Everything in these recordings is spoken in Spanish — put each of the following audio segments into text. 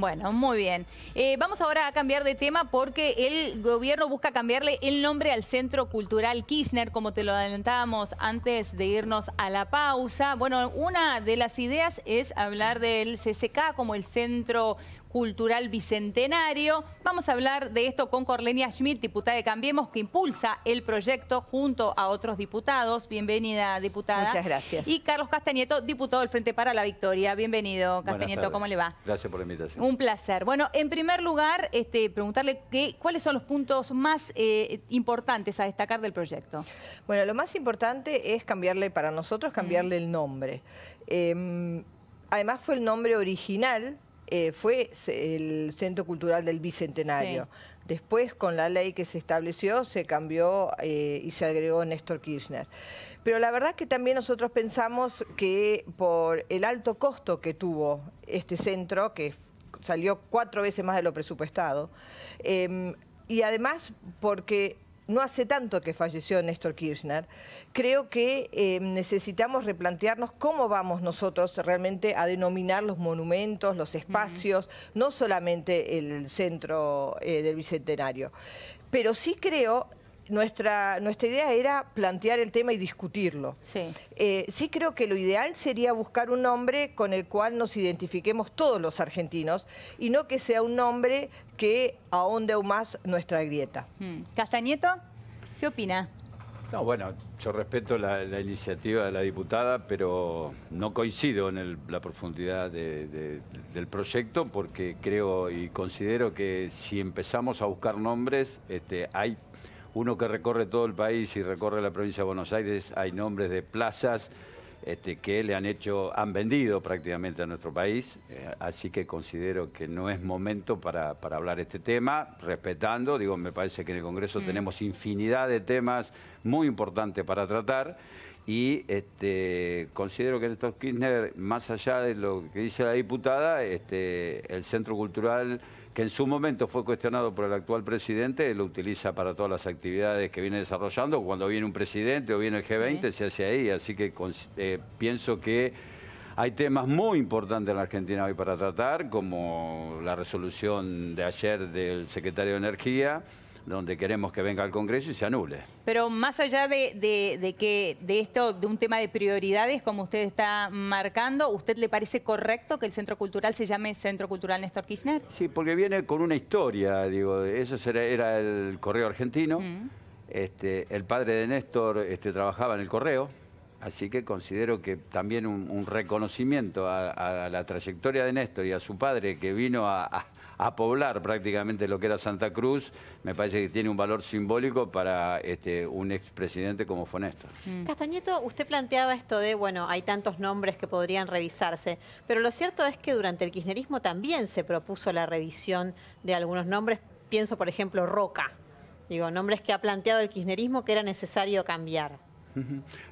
Bueno, muy bien. Eh, vamos ahora a cambiar de tema porque el gobierno busca cambiarle el nombre al Centro Cultural Kirchner, como te lo adelantábamos antes de irnos a la pausa. Bueno, una de las ideas es hablar del CCK como el Centro Cultural Bicentenario. Vamos a hablar de esto con Corlenia Schmidt, diputada de Cambiemos, que impulsa el proyecto junto a otros diputados. Bienvenida, diputada. Muchas gracias. Y Carlos Castañeto, diputado del Frente para la Victoria. Bienvenido, Castañeto, ¿cómo le va? Gracias por la invitación. Un placer. Bueno, en primer lugar, este, preguntarle cuáles son los puntos más eh, importantes a destacar del proyecto. Bueno, lo más importante es cambiarle, para nosotros, cambiarle el nombre. Em, además fue el nombre original eh, fue el Centro Cultural del Bicentenario. Después, con la ley que se estableció, se cambió eh, y se agregó Néstor Kirchner. Pero la verdad que también nosotros pensamos que por el alto costo que tuvo este centro, que salió cuatro veces más de lo presupuestado, em, y además porque no hace tanto que falleció Néstor Kirchner, creo que eh, necesitamos replantearnos cómo vamos nosotros realmente a denominar los monumentos, los espacios, no solamente el centro eh, del Bicentenario. Pero sí creo nuestra, nuestra idea era plantear el tema y discutirlo. Eh, sí. creo que lo ideal sería buscar un nombre con el cual nos identifiquemos todos los argentinos y no que sea un nombre que ahonde aún más nuestra grieta. Hmm. ¿qué opina? No, bueno, yo respeto la, iniciativa de la diputada, pero no coincido en la profundidad del proyecto porque creo y considero que si empezamos a buscar nombres, este, hay uno que recorre todo el país y recorre la provincia de Buenos Aires, hay nombres de plazas este, que le han hecho, han vendido prácticamente a nuestro país, eh, así que considero que no es momento para, para, hablar este tema, respetando, digo, me parece que en el Congreso mm. tenemos infinidad de temas muy importantes para tratar. Y este, considero que estos Kirchner, más allá de lo que dice la diputada, este, el Centro Cultural que en su momento fue cuestionado por el actual presidente, lo utiliza para todas las actividades que viene desarrollando. Cuando viene un presidente o viene el G20, se hace ahí. Así que eh, pienso que hay temas muy importantes en la Argentina hoy para tratar, como la resolución de ayer del secretario de Energía donde queremos que venga al Congreso y se anule. Pero más allá de, que de esto, de un tema de prioridades, como usted está marcando, ¿usted le parece correcto que el Centro Cultural se llame Centro Cultural Néstor Kirchner? Sí, porque viene con una historia, digo, eso era, el Correo Argentino, mm. este, el padre de Néstor este, trabajaba en el Correo, así que considero que también un, reconocimiento a, la trayectoria de Néstor y a su padre que vino a a poblar prácticamente lo que era Santa Cruz, me parece que tiene un valor simbólico para este, un expresidente como Fonesto. Mm. Castañeto, usted planteaba esto de, bueno, hay tantos nombres que podrían revisarse, pero lo cierto es que durante el kirchnerismo también se propuso la revisión de algunos nombres, pienso por ejemplo Roca, digo, nombres que ha planteado el kirchnerismo que era necesario cambiar.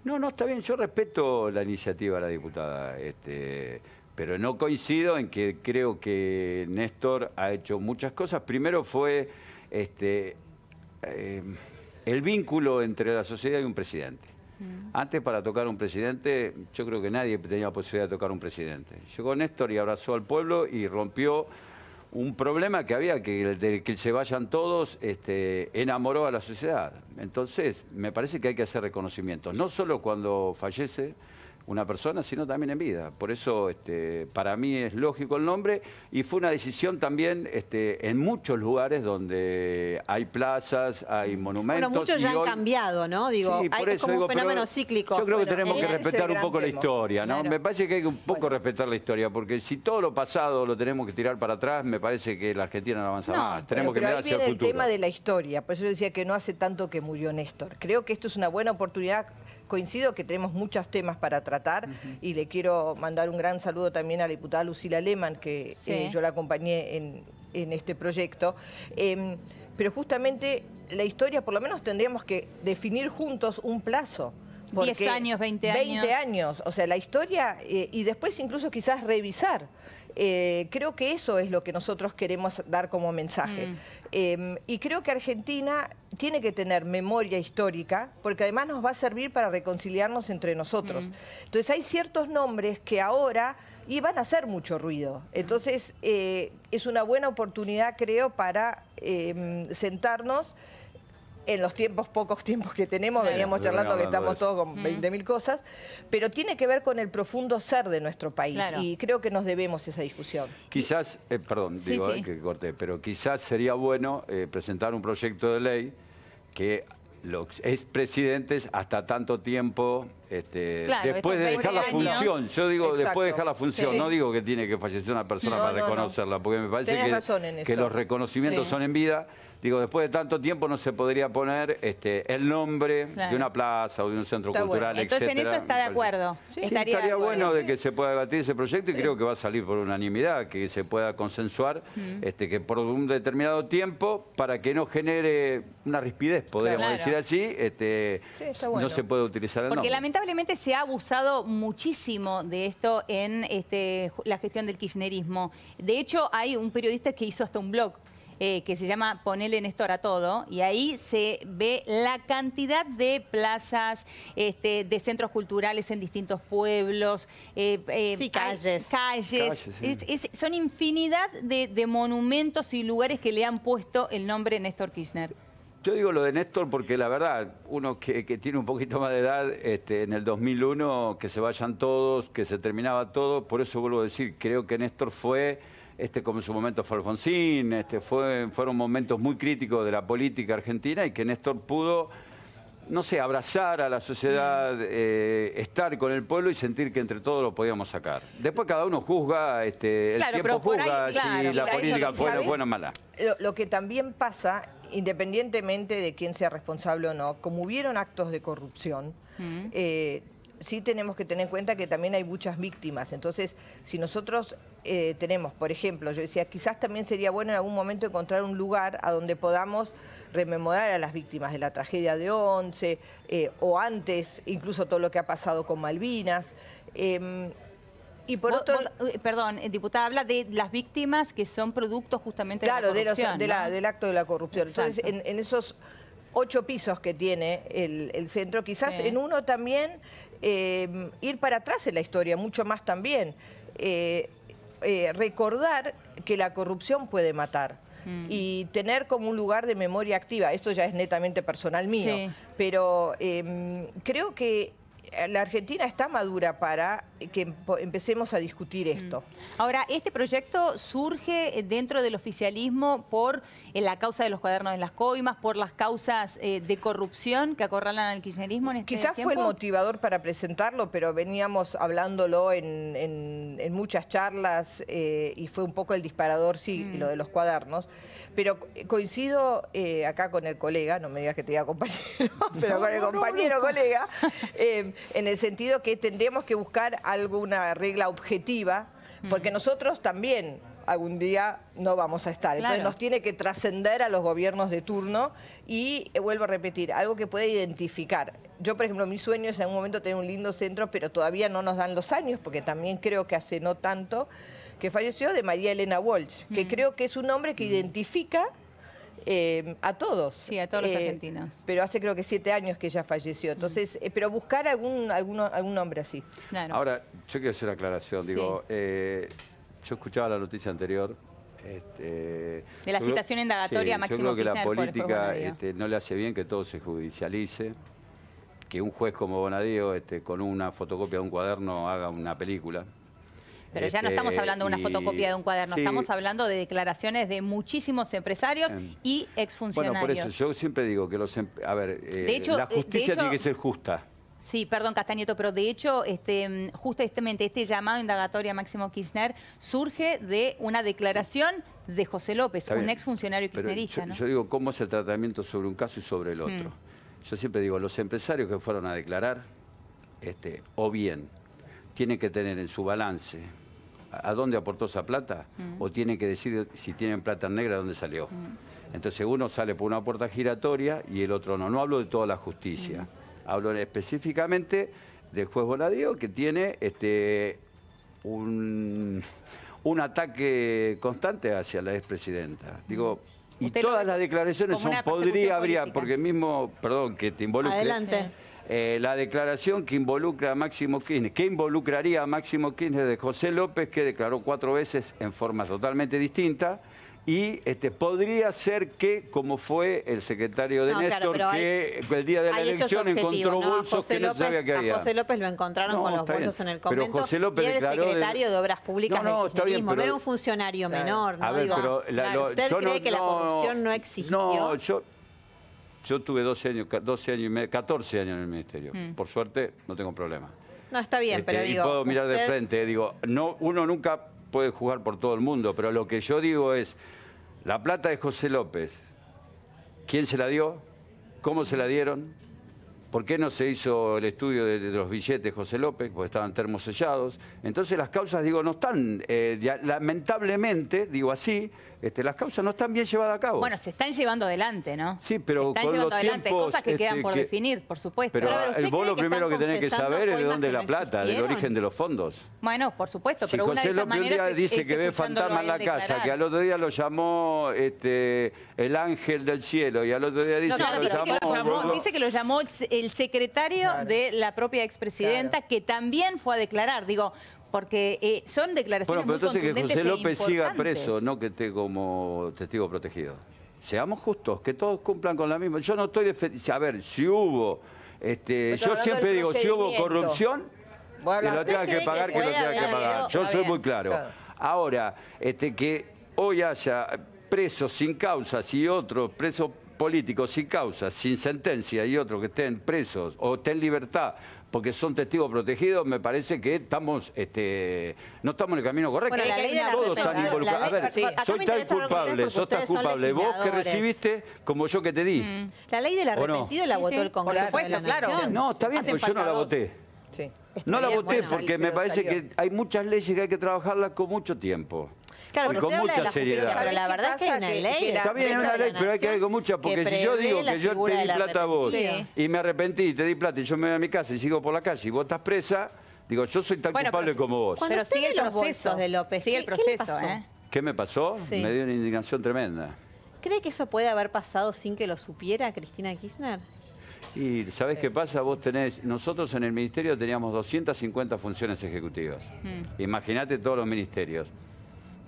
No, no, está bien, yo respeto la iniciativa de la diputada. Este, pero no coincido en que creo que Néstor ha hecho muchas cosas. Primero fue este, eh, el vínculo entre la sociedad y un presidente. Mm. Antes para tocar un presidente, yo creo que nadie tenía la posibilidad de tocar un presidente. Llegó Néstor y abrazó al pueblo y rompió un problema que había, que de que se vayan todos, este, enamoró a la sociedad. Entonces, me parece que hay que hacer reconocimientos, no solo cuando fallece, una persona, sino también en vida. Por eso este, para mí es lógico el nombre y fue una decisión también este, en muchos lugares donde hay plazas, hay monumentos. Bueno, muchos ya han cambiado, ¿no? Digo, como un fenómeno cíclico. Yo creo que tenemos que respetar un poco la historia, ¿no? Me parece que hay que un poco respetar la historia, porque si todo lo pasado lo tenemos que tirar para atrás, me parece que la Argentina no avanza más. Tenemos que mirar hacia el futuro. el tema de la historia, por yo decía que no hace tanto que murió Néstor. Creo que esto es una buena oportunidad coincido que tenemos muchos temas para tratar y le quiero mandar un gran saludo también a la diputada Lucila Lehmann, que eh, yo la acompañé en, este proyecto. Em, pero justamente la historia, por lo menos tendríamos que definir juntos un plazo. 10 años, 20 años. 20 años, o sea, la historia eh, y después incluso quizás revisar. Eh, creo que eso es lo que nosotros queremos dar como mensaje. Mm. Em, y creo que Argentina tiene que tener memoria histórica, porque además nos va a servir para reconciliarnos entre nosotros. Mm. Entonces hay ciertos nombres que ahora iban a hacer mucho ruido. Entonces eh, es una buena oportunidad, creo, para em, sentarnos en los tiempos, pocos tiempos que tenemos, veníamos charlando que estamos todos con 20.000 cosas, pero tiene que ver con el profundo ser de nuestro país y creo que nos debemos esa discusión. Quizás, eh, perdón, digo eh, que corté, pero quizás sería bueno eh, presentar un proyecto de ley que los expresidentes hasta tanto tiempo este, después de dejar la función, yo digo después de dejar la función, no digo que tiene que fallecer una persona para reconocerla, porque me parece que, los reconocimientos son en vida. Digo, después de tanto tiempo no se podría poner este, el nombre de una plaza o de un centro cultural, Entonces en eso está de acuerdo. estaría, bueno de que se pueda debatir ese proyecto y creo que va a salir por unanimidad, que se pueda consensuar, este, que por un determinado tiempo, para que no genere una rispidez, podríamos decir así, no se puede utilizar el nombre lamentablemente se ha abusado muchísimo de esto en este, la gestión del kirchnerismo. De hecho, hay un periodista que hizo hasta un blog eh, que se llama Ponele Néstor a todo, y ahí se ve la cantidad de plazas, este, de centros culturales en distintos pueblos. Eh, eh, calles. Calles. son infinidad de, de monumentos y lugares que le han puesto el nombre Néstor Kirchner. Yo digo lo de Néstor porque la verdad, uno que, tiene un poquito más de edad, este, en el 2001, que se vayan todos, que se terminaba todo, por eso vuelvo a decir, creo que Néstor fue, este, como en su momento fue Alfonsín, este, fue, fueron momentos muy críticos de la política argentina y que Néstor pudo, no sé, abrazar a la sociedad, mm. eh, estar con el pueblo y sentir que entre todos lo podíamos sacar. Después cada uno juzga, este, el tiempo juzga si la política fue buena o mala. lo que también pasa independientemente de quién sea responsable o no, como hubieron actos de corrupción, mm. eh, sí tenemos que tener en cuenta que también hay muchas víctimas. Entonces, si nosotros eh, tenemos, por ejemplo, yo decía, quizás también sería bueno en algún momento encontrar un lugar a donde podamos rememorar a las víctimas de la tragedia de Once eh, o antes, incluso todo lo que ha pasado con Malvinas. Em, y por otro... Eh, perdón, eh, diputada, habla de las víctimas que son productos justamente de la corrupción. Claro, del acto de la corrupción. Entonces, en, esos ocho pisos que tiene el, centro, quizás en uno también eh, ir para atrás en la historia, mucho más también. recordar que la corrupción puede matar mm. y tener como un lugar de memoria activa. Esto ya es netamente personal mío, pero em, creo que la Argentina está madura para que empecemos a discutir esto. Mm. Ahora, este proyecto surge dentro del oficialismo por en la causa de los cuadernos en las coimas, por las causas eh, de corrupción que acorralan al kirchnerismo en este Quizás fue el motivador para presentarlo, pero veníamos hablándolo en, muchas charlas eh, y fue un poco el disparador, sí, mm. lo de los cuadernos. Pero coincido eh, acá con el colega, no me digas que te diga compañero, pero con el compañero colega, en el sentido que tendríamos que buscar alguna regla objetiva, porque mm. nosotros también algún día no vamos a estar. Entonces nos tiene que trascender a los gobiernos de turno y, eh, vuelvo a repetir, algo que puede identificar. Yo, por ejemplo, mi sueño es en algún momento tener un lindo centro, pero todavía no nos dan los años, porque también creo que hace no tanto que falleció de María Elena Walsh, que mm. creo que es un hombre que mm. identifica eh, a todos. Sí, a todos los eh, argentinos. Pero hace creo que siete años que ella falleció. Mm. Entonces, pero buscar algún, hombre algún nombre así. Ahora, yo quiero hacer aclaración. Digo, yo escuchaba la noticia anterior. Este, de la citación indagatoria Máximo Yo creo que la política este, no le hace bien que todo se judicialice, que un juez como Bonadío, este, con una fotocopia de un cuaderno, haga una película. Pero ya no este, estamos hablando de una fotocopia de un cuaderno, estamos hablando de declaraciones de muchísimos empresarios em, y exfuncionarios. Bueno, por eso yo siempre digo que los... Em, a ver, eh, la eh, justicia tiene que ser justa. Sí, perdón, Castañeto, pero de hecho, este, mm, justamente este llamado indagatorio a Máximo Kirchner surge de una declaración de José López, un exfuncionario funcionario kirchnerista. Yo, yo, digo, ¿cómo es el tratamiento sobre un caso y sobre el otro? Mm. Yo siempre digo, los empresarios que fueron a declarar, este, o bien tienen que tener en su balance a, dónde aportó esa plata, mm. o tienen que decir si tienen plata negra, dónde salió. Entonces uno sale por una puerta giratoria y el otro no. No hablo de toda la justicia. Hablo específicamente del juez Bonadío, que tiene este, un, ataque constante hacia la expresidenta. Digo, y todas las declaraciones son podría, habría, porque mismo, perdón, que te involucre. Adelante. Eh, la declaración que involucra a Máximo Kirchner, que involucraría a Máximo Kirchner de José López, que declaró cuatro veces en forma totalmente distinta... Y este, podría ser que, como fue el secretario de no, Néstor, que el día de la elección encontró bolsos que López, no sabía que había. A José López lo encontraron con los bolsos en el convento. José López y era el secretario de... Obras Públicas no, del está era un funcionario menor. A digo, pero ¿Usted cree que la corrupción no existió? No, yo, yo tuve 12 años, 12 años y medio, 14 años en el ministerio. Mm. Por suerte, no tengo problema. No, está bien, pero este, digo... Y puedo mirar de frente, digo, no, uno nunca puede jugar por todo el mundo, pero lo que yo digo es... La plata de José López, ¿quién se la dio? ¿Cómo se la dieron? ¿Por qué no se hizo el estudio de, los billetes José López? Porque estaban termosellados. Entonces las causas, digo, no están, eh, lamentablemente, digo así, este, las causas no están bien llevadas a cabo. Bueno, se están llevando adelante, ¿no? Sí, pero están con llevando adelante tiempos, cosas que quedan este, por definir, por supuesto. Pero, el vos primero que tenés que saber es de dónde la plata, del origen de los fondos. Bueno, por supuesto, pero una de esas López dice que ve fantasma en la casa, que al otro día lo llamó este, el ángel del cielo y al otro día dice que, lo llamó, dice que lo llamó el secretario de la propia expresidenta que también fue a declarar. Digo, porque eh, son declaraciones Bueno, pero entonces que José e López siga preso, no que esté como testigo protegido. Seamos justos, que todos cumplan con la misma. Yo no estoy A ver, si hubo... Este, yo siempre digo, si hubo corrupción, que lo tenga que pagar, que, lo tenga que pagar. ¿eh? Yo soy muy claro. Ahora, este, que hoy haya presos sin causas y otros presos políticos sin causas, sin sentencia y otros que estén presos o estén en libertad porque son testigos protegidos, me parece que estamos, este, no estamos en el camino correcto. están involucrados. A ver, sí. soy tan culpable, sos culpable. Vos que recibiste como yo que te di. Mm. La ley del arrepentido la votó el Congreso. la No, está bien, pero yo no la voté. No la voté porque me parece que hay muchas leyes que hay que trabajarlas con mucho tiempo con mucha seriedad. Pero la verdad es que hay una ley. Está bien, en una ley, pero hay que ver con mucha, porque si yo digo que yo te di plata a vos y me arrepentí y te di plata y yo me voy a mi casa y sigo por la calle y vos estás presa, digo, yo soy tan culpable como vos. Pero sigue el proceso de López, sigue el proceso. ¿eh? ¿Qué, me pasó? Me dio una indignación tremenda. ¿Cree que eso puede haber pasado sin que lo supiera Cristina Kirchner? Y ¿sabés qué pasa? Vos tenés, nosotros en el ministerio teníamos 250 funciones ejecutivas. Mm. Imagínate todos los ministerios.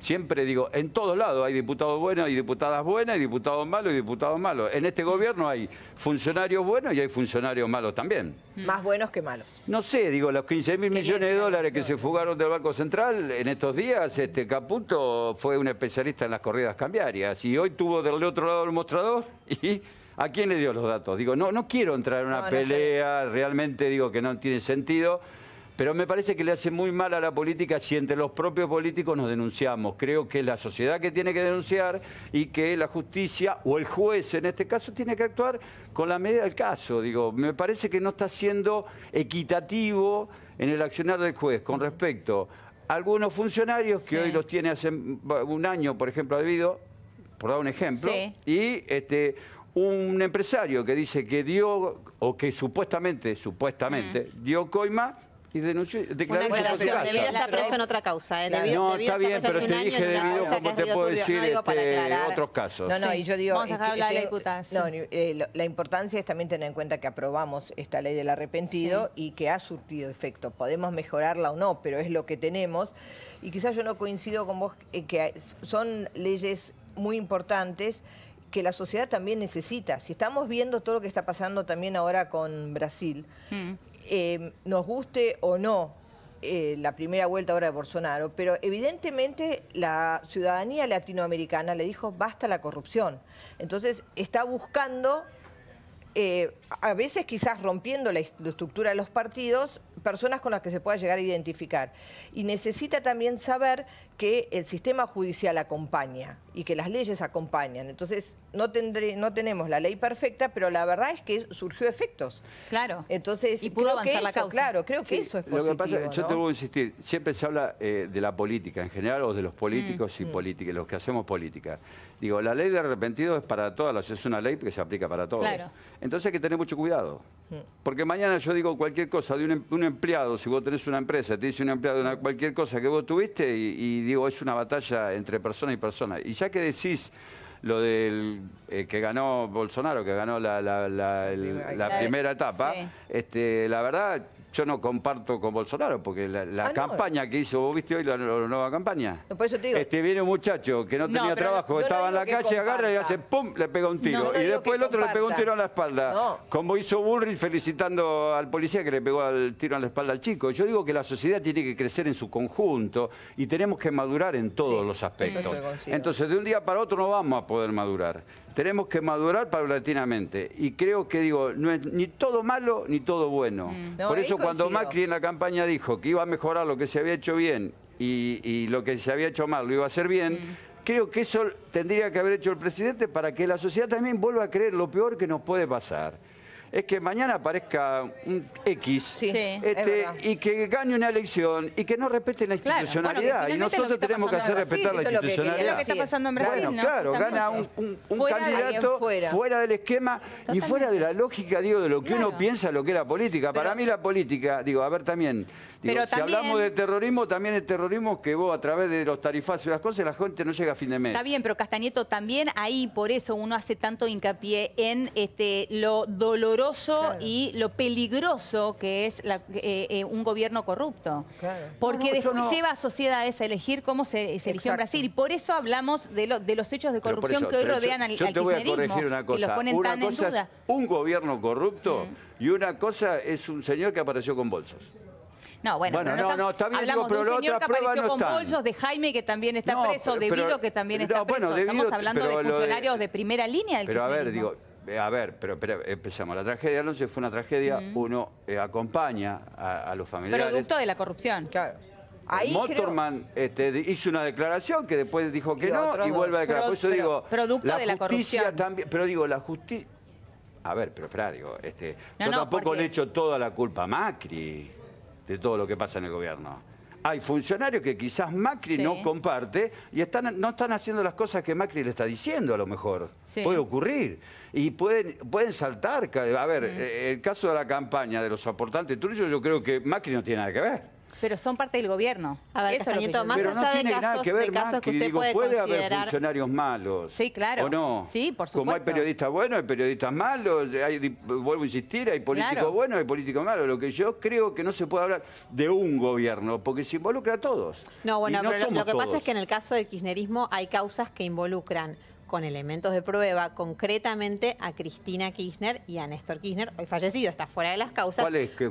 Siempre digo, en todos lados hay diputados buenos y diputadas buenas y diputados malos y diputados malos. En este gobierno hay funcionarios buenos y hay funcionarios malos también. Mm. Más buenos que malos. No sé, digo, los 15 mil millones de dólares que se fugaron del Banco Central en estos días, este Caputo fue un especialista en las corridas cambiarias y hoy tuvo del otro lado el mostrador y ¿a quién le dio los datos? Digo, no, no quiero entrar en una pelea, realmente digo que no tiene sentido. Pero me parece que le hace muy mal a la política si entre los propios políticos nos denunciamos. Creo que es la sociedad que tiene que denunciar y que la justicia o el juez en este caso tiene que actuar con la medida del caso. Digo, me parece que no está siendo equitativo en el accionar del juez con respecto a algunos funcionarios que hoy los tiene hace un año, por ejemplo, ha por dar un ejemplo, y este un empresario que dice que dio o que supuestamente, supuestamente, mm. dio coima y aclaración, Declaró estar su preso en otra causa. Eh, no, está bien, pero te dije debido, como te puedo decir, no, otros casos. No, y yo digo... Vamos a dejar eh, hablar de No, eh, la importancia es también tener en cuenta que aprobamos esta ley del arrepentido y que ha surtido efecto. Podemos mejorarla o no, pero es lo que tenemos. Y quizás yo no coincido con vos que son leyes muy importantes que la sociedad también necesita. Si estamos viendo todo lo que está pasando también ahora con Brasil, mm. Em, nos guste o no eh, la primera vuelta ahora de Bolsonaro, pero evidentemente la ciudadanía latinoamericana le dijo basta la corrupción. Entonces está buscando, eh, a veces quizás rompiendo la estructura de los partidos, personas con las que se pueda llegar a identificar. Y necesita también saber que el sistema judicial acompaña y que las leyes acompañan. Entonces, no, tendré, no tenemos la ley perfecta, pero la verdad es que surgió efectos. Claro. Entonces, y pudo creo avanzar la causa. Claro, creo que eso es positivo. Lo que pasa, yo te voy a insistir, siempre se habla eh, de la política en general o de los políticos mm, y mm. políticas, los que hacemos política. Digo, la ley de arrepentido es para todas, es una ley que se aplica para todos. Entonces hay que tener mucho cuidado. Mm. Porque mañana yo digo cualquier cosa de un em, empleado, si vos tenés una empresa, te dice un empleado una, cualquier cosa que vos tuviste, y, digo, es una batalla entre personas y persona. Y ya que decís lo del eh, que ganó Bolsonaro, que ganó la, primera etapa, este, la verdad yo no comparto con Bolsonaro, porque la, ah, campaña que hizo, vos viste hoy la, nueva campaña. Este viene un muchacho que no, tenía trabajo, estaba en la calle, agarra y hace pum, le pega un tiro. y después el otro le pegó un tiro a la espalda. Como hizo Bullrich felicitando al policía que le pegó el tiro a la espalda al chico. Yo digo que la sociedad tiene que crecer en su conjunto y tenemos que madurar en todos los aspectos. Entonces, de un día para otro no vamos a poder madurar tenemos que madurar paulatinamente. Y creo que digo, no es ni todo malo ni todo bueno. Mm. Por eso cuando Macri en la campaña dijo que iba a mejorar lo que se había hecho bien y, lo que se había hecho mal lo iba a hacer bien, mm. creo que eso tendría que haber hecho el presidente para que la sociedad también vuelva a creer lo peor que nos puede pasar es que mañana aparezca un X este, y que gane una elección y que no respete la institucionalidad. y nosotros tenemos que hacer respetar la institucionalidad. Es lo que está pasando en Brasil. Bueno, claro, gana un, candidato fuera. del esquema y fuera de la lógica, digo, de lo que uno piensa lo que es la política. Para mí la política, digo, a ver también, si hablamos de terrorismo, también el terrorismo que vos a través de los tarifazos y las cosas, la gente no llega a fin de mes. Está bien, pero Castañeto, también ahí por eso uno hace tanto hincapié en este lo doloroso y lo peligroso que es la, eh, eh un gobierno corrupto. Porque no, lleva a sociedades a elegir cómo se, eligió en Brasil. Y por eso hablamos de, lo, de los hechos de corrupción que hoy rodean al, yo te y los ponen tan en duda. Es un gobierno corrupto y una cosa es un señor que apareció con bolsos. No, bueno, no, está bien, hablamos de un señor que apareció con bolsos, de Jaime que también está preso, de Vido que también está preso. Bueno, Estamos hablando de funcionarios de, primera línea del Pero a ver, digo, eh, a ver, pero, pero empezamos. La tragedia Alonso fue una tragedia, uno eh, acompaña a, los familiares. Producto de la corrupción. Claro. Motorman este, hizo una declaración que después dijo que no y vuelve a declarar. Por eso digo, producto de la corrupción. También, pero digo, la justicia... A ver, pero espera, digo, este, no, yo tampoco le echo toda la culpa a Macri de todo lo que pasa en el gobierno. Hay funcionarios que quizás Macri no comparte y no están haciendo las cosas que Macri le está diciendo a lo mejor. Puede ocurrir y pueden, pueden saltar. A ver, eh, el caso de la campaña de los aportantes turcos, yo creo que Macri no tiene nada que ver. Pero son parte del gobierno. A ver, Eso Castañeto, más allá no de, tiene nada que ver, que usted puede, puede haber funcionarios malos. Sí, claro. ¿O no? Sí, por supuesto. Como hay periodistas buenos, hay periodistas malos, vuelvo a insistir, hay políticos buenos, hay políticos malos. Lo que yo creo que no se puede hablar de un gobierno, porque se involucra a todos. No, bueno, pero lo, que pasa es que en el caso del kirchnerismo hay causas que involucran con elementos de prueba, concretamente a Cristina Kirchner y a Néstor Kirchner, hoy fallecido, está fuera de las causas. ¿Cuál es que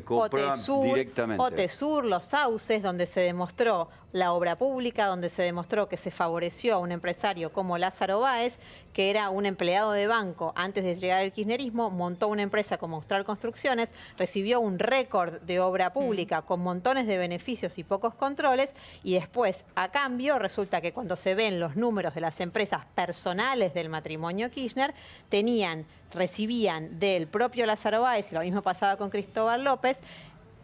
directamente? Otesur, Los Sauces, donde se demostró la obra pública, donde se demostró que se favoreció a un empresario como Lázaro Báez, que era un empleado de banco antes de llegar al kirchnerismo, montó una empresa como Austral Construcciones, recibió un récord de obra mm. pública con montones de beneficios y pocos controles, y después, a cambio, resulta que cuando se ven los números de las empresas personales del matrimonio Kirchner, tenían recibían del propio Lázaro Báez, lo mismo pasaba con Cristóbal López,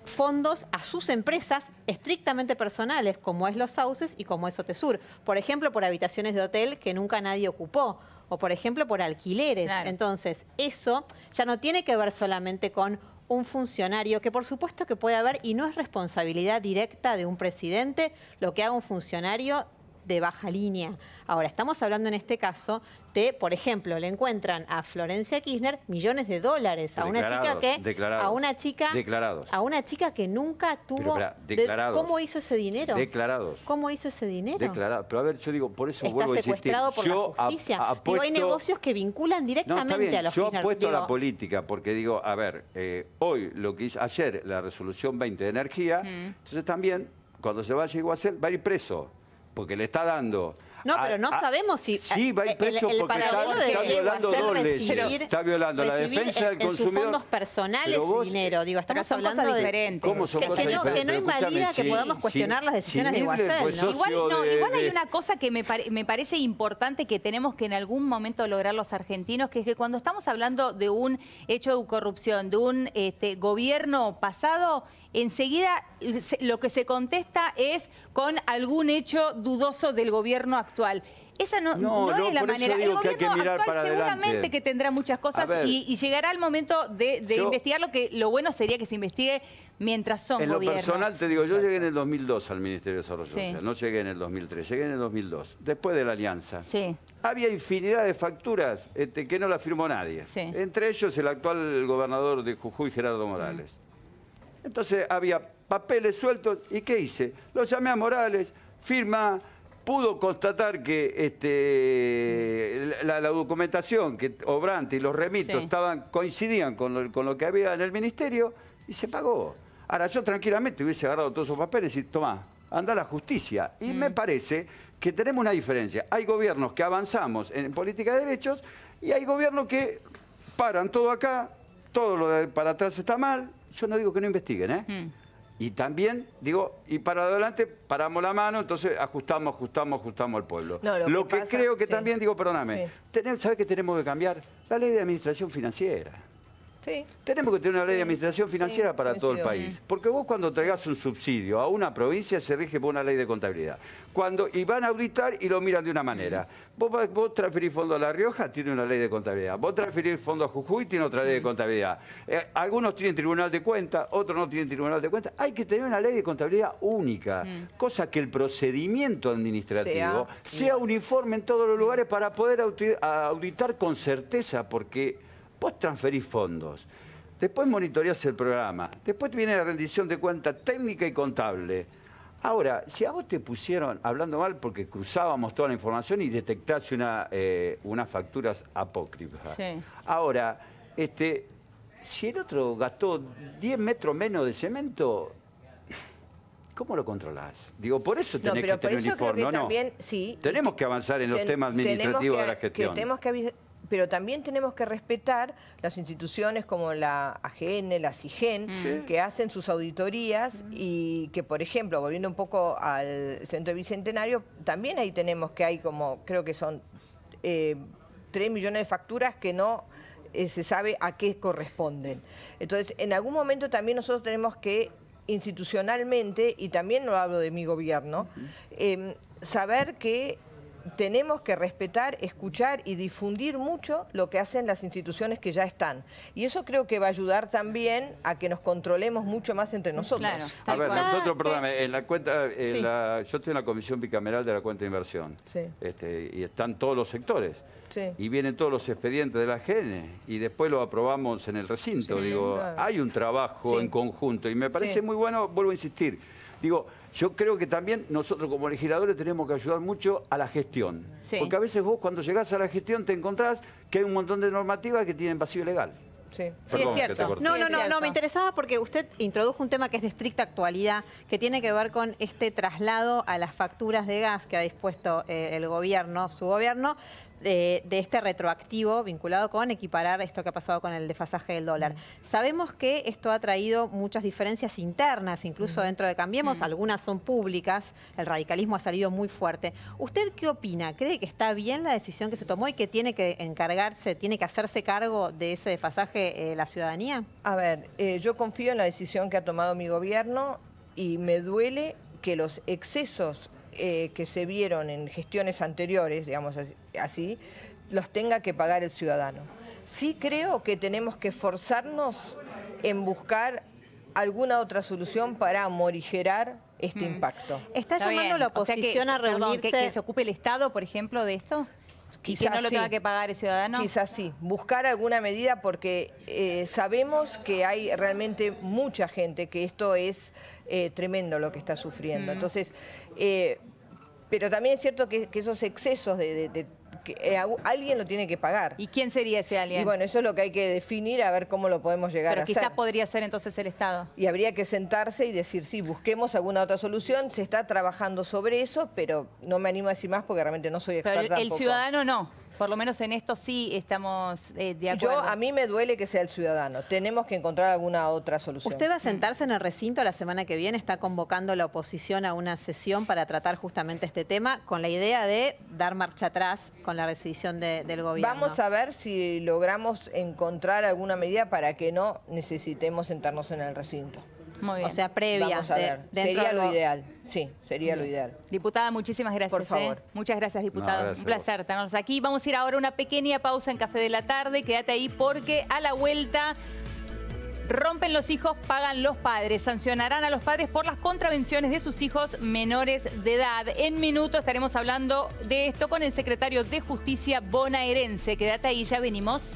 fondos a sus empresas estrictamente personales, como es Los Sauces y como es Otesur. Por ejemplo, por habitaciones de hotel que nunca nadie ocupó o por ejemplo por alquileres. Entonces, eso ya no tiene que ver solamente con un funcionario, que por supuesto que puede haber, y no es responsabilidad directa de un presidente lo que haga un funcionario de baja línea. Ahora, estamos hablando en este caso de, por ejemplo, le encuentran a Florencia Kirchner millones de dólares a una chica que a una chica declarados. a una chica que nunca tuvo cómo hizo ese dinero. Declarados. ¿Cómo hizo ese dinero? Pero a ver, yo digo, por eso Está vuelvo secuestrado a por la justicia. hay negocios que vinculan directamente a los Yo apuesto a la política porque digo, a ver, eh, hoy lo que hizo, ayer la resolución 20 de energía, entonces también cuando se vaya a hacer va a ir preso porque le está dando... No, pero no sabemos si... Sí, va a eh, ir el, el porque está, de está violando está violando la defensa del consumidor. En sus fondos personales y dinero. Digo, estamos hablando De, que, no, que, no, invalida que podamos cuestionar las decisiones de Guacel. Igual, no, igual hay una cosa que me, me parece importante que tenemos que en algún momento lograr los argentinos, que es que cuando estamos hablando de un hecho de corrupción, de un este, gobierno pasado enseguida lo que se contesta es con algún hecho dudoso del gobierno actual. Esa no, es la manera. El gobierno actual seguramente que tendrá muchas cosas y, llegará el momento de, investigar lo que lo bueno sería que se investigue mientras son gobierno. personal te digo, yo llegué en el 2002 al Ministerio de Desarrollo Social, no llegué en el 2003, llegué en el 2002, después de la alianza. Sí. Había infinidad de facturas este, que no la firmó nadie. Entre ellos el actual gobernador de Jujuy, Gerardo Morales. Entonces había papeles sueltos. ¿Y qué hice? Lo llamé a Morales, firma, pudo constatar que este, la, documentación que Obrante y los remitos estaban, coincidían con lo, que había en el ministerio y se pagó. Ahora, yo tranquilamente hubiese agarrado todos esos papeles y tomá, anda la justicia. Y me mm. parece que tenemos una diferencia. Hay gobiernos que avanzamos en política de derechos y hay gobiernos que paran todo acá, todo lo de para atrás está mal, yo no digo que no investiguen, ¿eh? Mm. Y también, digo, y para adelante paramos la mano, entonces ajustamos, ajustamos, ajustamos al pueblo. lo, que, creo que también, digo, perdóname, ¿sabes que tenemos que cambiar? La ley de administración financiera. Tenemos que tener una ley de administración financiera para todo el país. Porque vos cuando traigas un subsidio a una provincia se rige por una ley de contabilidad. Cuando, y van a auditar y lo miran de una manera. Vos, transferís fondo a La Rioja, tiene una ley de contabilidad. Vos transferís fondos a Jujuy, tiene otra ley de contabilidad. Eh, algunos tienen tribunal de cuenta, otros no tienen tribunal de cuentas. Hay que tener una ley de contabilidad única, mm. cosa que el procedimiento administrativo sea, uniforme en todos los lugares para poder auditar con certeza, porque Vos transferís fondos, después monitoreás el programa, después viene la rendición de cuenta técnica y contable. Ahora, si a vos te pusieron hablando mal porque cruzábamos toda la información y detectaste una, eh, unas facturas apócrifas. Ahora, este, si el otro gastó 10 metros menos de cemento, ¿Cómo lo controlás? Digo, por eso tenés que tener ¿no? Tenemos que avanzar en los temas administrativos de la gestión. tenemos que pero también tenemos que respetar las instituciones como la AGN, la CIGEN, mm. que hacen sus auditorías mm. y que, por ejemplo, volviendo un poco al Centro Bicentenario, también ahí tenemos que hay como, creo que son eh, tres 3 millones de facturas que no eh, se sabe a qué corresponden. Entonces, en algún momento también nosotros tenemos que institucionalmente, y también lo hablo de mi gobierno, em, saber que tenemos que respetar, escuchar y difundir mucho lo que hacen las instituciones que ya están. Y eso creo que va a ayudar también a que nos controlemos mucho más entre nosotros. a ver, nosotros, perdóname, eh, en la cuenta, la, yo estoy en la comisión bicameral de la cuenta de inversión. Este, y están todos los sectores. Sí. Y vienen todos los expedientes de la GENE y después lo aprobamos en el recinto. Digo, hay un trabajo en conjunto y me parece muy bueno, vuelvo a insistir. Digo, yo creo que también nosotros como legisladores tenemos que ayudar mucho a la gestión. Porque a veces vos cuando llegás a la gestión te encontrás que hay un montón de normativas que tienen vacío legal. Sí, es cierto. No, no, no, no, me interesaba porque usted introdujo un tema que es de estricta actualidad, que tiene que ver con este traslado a las facturas de gas que ha dispuesto eh, el gobierno, su gobierno, de, este retroactivo vinculado con equiparar esto que ha pasado con el desfasaje del dólar. Sabemos que esto ha traído muchas diferencias internas, incluso dentro de Cambiemos, algunas son públicas, el radicalismo ha salido muy fuerte. ¿Usted qué opina? ¿Cree que está bien la decisión que se tomó y que tiene que encargarse, tiene que hacerse cargo de ese desfasaje eh, la ciudadanía? A ver, eh, yo confío en la decisión que ha tomado mi gobierno y me duele que los excesos eh, que se vieron en gestiones anteriores, digamos así, los tenga que pagar el ciudadano. Sí creo que tenemos que forzarnos en buscar alguna otra solución para morigerar este mm. impacto. ¿Está, llamando la oposición a reunirse? ¿Que se ocupe el Estado, por ejemplo, de esto? Quizás no lo sí. que pagar el ciudadano. Quizás sí, buscar alguna medida porque eh, sabemos que hay realmente mucha gente que esto es eh, tremendo lo que está sufriendo. Mm. Entonces, eh, pero también es cierto que, esos excesos de eh, alguien lo tiene que pagar. ¿Y quién sería ese alguien? Y bueno, eso es lo que hay que definir a ver cómo lo podemos llegar a hacer. Pero quizá podría ser entonces el Estado. Y habría que sentarse y decir, sí, busquemos alguna otra solución, se está trabajando sobre eso, pero no me animo a decir más porque realmente no soy experta. Pero el, el ciudadano no por lo menos en esto sí estamos eh, de acuerdo. a mí me duele que sea el ciudadano. Tenemos que encontrar alguna otra solución. Usted va a sentarse en el recinto la semana que viene, está convocando la oposición a una sesión para tratar justamente este tema con la idea de dar marcha atrás con la rescisión del gobierno. Vamos a ver si logramos encontrar alguna medida para que no necesitemos sentarnos en el recinto. O sea, previa. Vamos a ver. sería lo ideal. Sí, sería lo ideal. Diputada, muchísimas gracias. Por favor. ¿eh? Muchas gracias, diputado. Un placer tenernos aquí. Vamos a ir ahora a una pequeña pausa en Café de la Tarde. Quédate ahí porque a la vuelta rompen los hijos, pagan los padres. Sancionarán a los padres por las contravenciones de sus hijos menores de edad. En minutos estaremos hablando de esto con el secretario de Justicia bonaerense. Quédate ahí, ya venimos.